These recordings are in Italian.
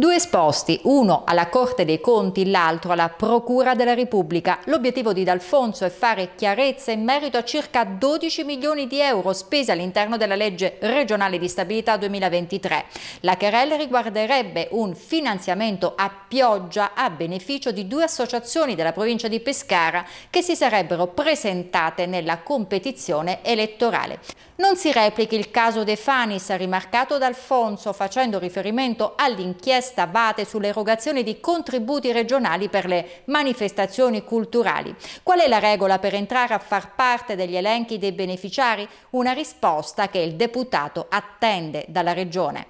Due esposti, uno alla Corte dei Conti, l'altro alla Procura della Repubblica. L'obiettivo di D'Alfonso è fare chiarezza in merito a circa 12 milioni di euro spesi all'interno della legge regionale di stabilità 2023. La querella riguarderebbe un finanziamento a pioggia a beneficio di due associazioni della provincia di Pescara che si sarebbero presentate nella competizione elettorale. Non si replichi il caso De Fanis, rimarcato D'Alfonso facendo riferimento all'inchiesta inchiesta Abate sull'erogazione di contributi regionali per le manifestazioni culturali. Qual è la regola per entrare a far parte degli elenchi dei beneficiari? Una risposta che il deputato attende dalla Regione.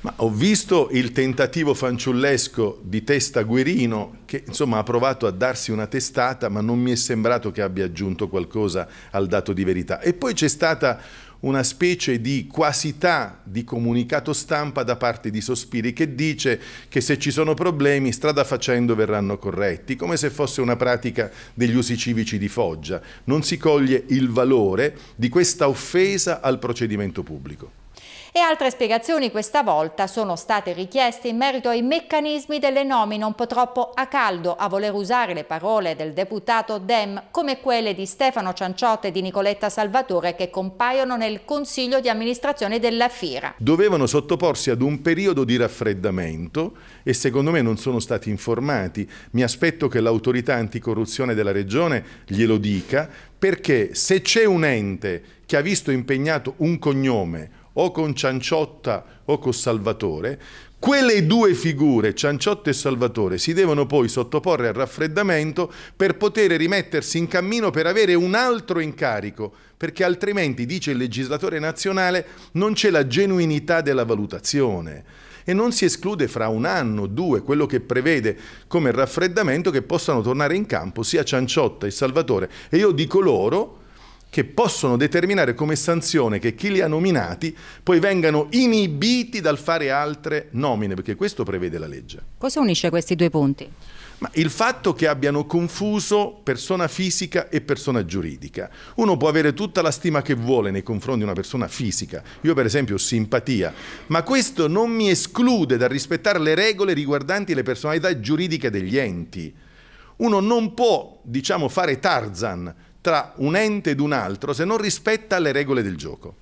Ma ho visto il tentativo fanciullesco di testa Guerino che insomma, ha provato a darsi una testata ma non mi è sembrato che abbia aggiunto qualcosa al dato di verità. E poi c'è stata una specie di quasità di comunicato stampa da parte di Sospiri che dice che se ci sono problemi strada facendo verranno corretti, come se fosse una pratica degli usi civici di Foggia. Non si coglie il valore di questa offesa al procedimento pubblico. E altre spiegazioni questa volta sono state richieste in merito ai meccanismi delle nomine un po' troppo a caldo a voler usare le parole del deputato Dem come quelle di Stefano Cianciotte e di Nicoletta Salvatore che compaiono nel Consiglio di amministrazione della FIRA. Dovevano sottoporsi ad un periodo di raffreddamento e secondo me non sono stati informati. Mi aspetto che l'autorità anticorruzione della Regione glielo dica perché se c'è un ente che ha visto impegnato un cognome o con Cianciotta o con Salvatore, quelle due figure, Cianciotta e Salvatore, si devono poi sottoporre al raffreddamento per poter rimettersi in cammino per avere un altro incarico, perché altrimenti, dice il legislatore nazionale, non c'è la genuinità della valutazione. E non si esclude fra un anno, due, quello che prevede come raffreddamento che possano tornare in campo sia Cianciotta e Salvatore. E io dico loro che possono determinare come sanzione che chi li ha nominati poi vengano inibiti dal fare altre nomine, perché questo prevede la legge. Cosa unisce questi due punti? Ma il fatto che abbiano confuso persona fisica e persona giuridica. Uno può avere tutta la stima che vuole nei confronti di una persona fisica, io per esempio ho simpatia, ma questo non mi esclude dal rispettare le regole riguardanti le personalità giuridiche degli enti. Uno non può, diciamo, fare Tarzan tra un ente ed un altro se non rispetta le regole del gioco.